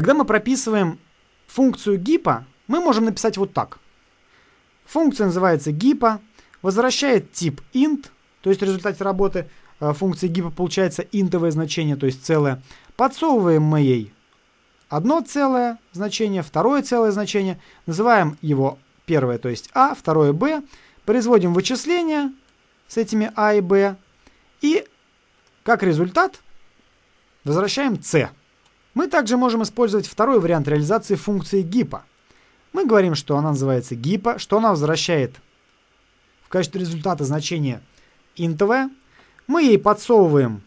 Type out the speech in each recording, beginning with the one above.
Когда мы прописываем функцию гипа, мы можем написать вот так. Функция называется гипа, возвращает тип int, то есть в результате работы э, функции гипа получается интовое значение, то есть целое. Подсовываем мы ей одно целое значение, второе целое значение, называем его первое, то есть а, второе b, производим вычисления с этими а и b, и как результат возвращаем c. Мы также можем использовать второй вариант реализации функции гипа. Мы говорим, что она называется гипа, что она возвращает в качестве результата значение интовое. Мы ей подсовываем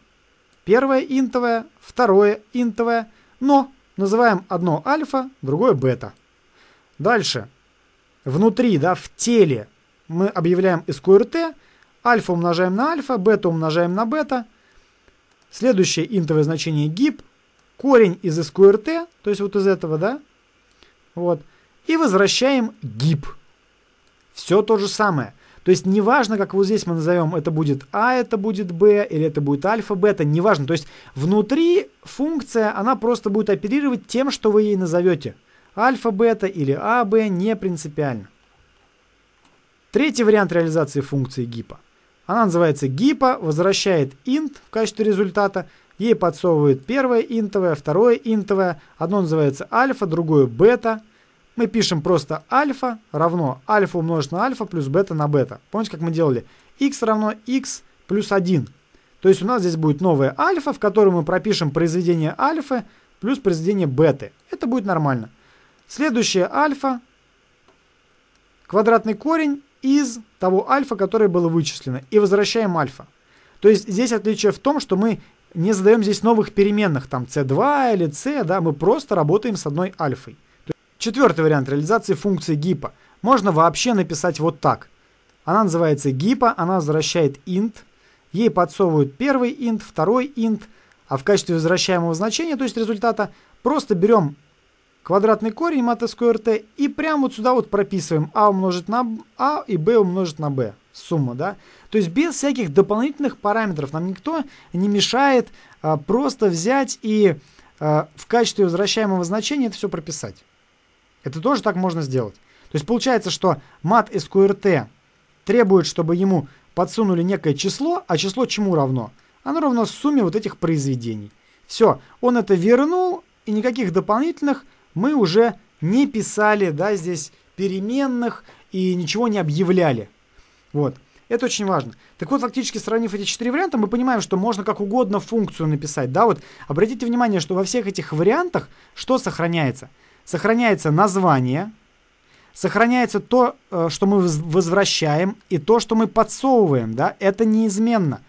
первое интовое, второе интовое, но называем одно альфа, другое бета. Дальше. Внутри, да, в теле мы объявляем SQRT, альфа умножаем на альфа, бета умножаем на бета. Следующее интовое значение гип – корень из SQRT, то есть вот из этого, да, вот, и возвращаем гип. Все то же самое. То есть неважно, как вот здесь мы назовем, это будет А, это будет Б, или это будет альфа, бета, неважно. То есть внутри функция, она просто будет оперировать тем, что вы ей назовете. Альфа, бета или А, Б, не принципиально. Третий вариант реализации функции гипа. Она называется гипа, возвращает int в качестве результата – Ей подсовывают первое интовое, второе интовое. Одно называется альфа, другое бета. Мы пишем просто альфа равно альфа умножить на альфа плюс бета на бета. Помните, как мы делали? x равно x плюс 1. То есть у нас здесь будет новая альфа, в которой мы пропишем произведение альфа плюс произведение беты. Это будет нормально. Следующее альфа, квадратный корень из того альфа, которое было вычислено, и возвращаем альфа. То есть здесь отличие в том, что мы не задаем здесь новых переменных, там c2 или c, да, мы просто работаем с одной альфой. Четвертый вариант реализации функции гипа. Можно вообще написать вот так. Она называется гипа, она возвращает int, ей подсовывают первый int, второй int, а в качестве возвращаемого значения, то есть результата, просто берем квадратный корень мат SQRT РТ, и прямо вот сюда вот прописываем а умножить на а и b умножить на b. Сумма, да? То есть без всяких дополнительных параметров нам никто не мешает а, просто взять и а, в качестве возвращаемого значения это все прописать. Это тоже так можно сделать. То есть получается, что мат SQRT требует, чтобы ему подсунули некое число, а число чему равно? Оно равно сумме вот этих произведений. Все, он это вернул, и никаких дополнительных мы уже не писали, да, здесь переменных и ничего не объявляли. Вот. Это очень важно. Так вот, фактически, сравнив эти четыре варианта, мы понимаем, что можно как угодно функцию написать. Да, вот обратите внимание, что во всех этих вариантах что сохраняется? Сохраняется название, сохраняется то, э, что мы возвращаем, и то, что мы подсовываем, да, это неизменно.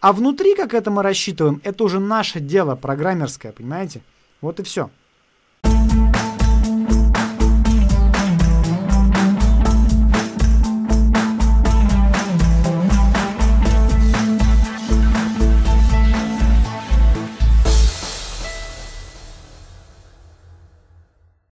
А внутри, как это мы рассчитываем, это уже наше дело программерское, понимаете? Вот и все.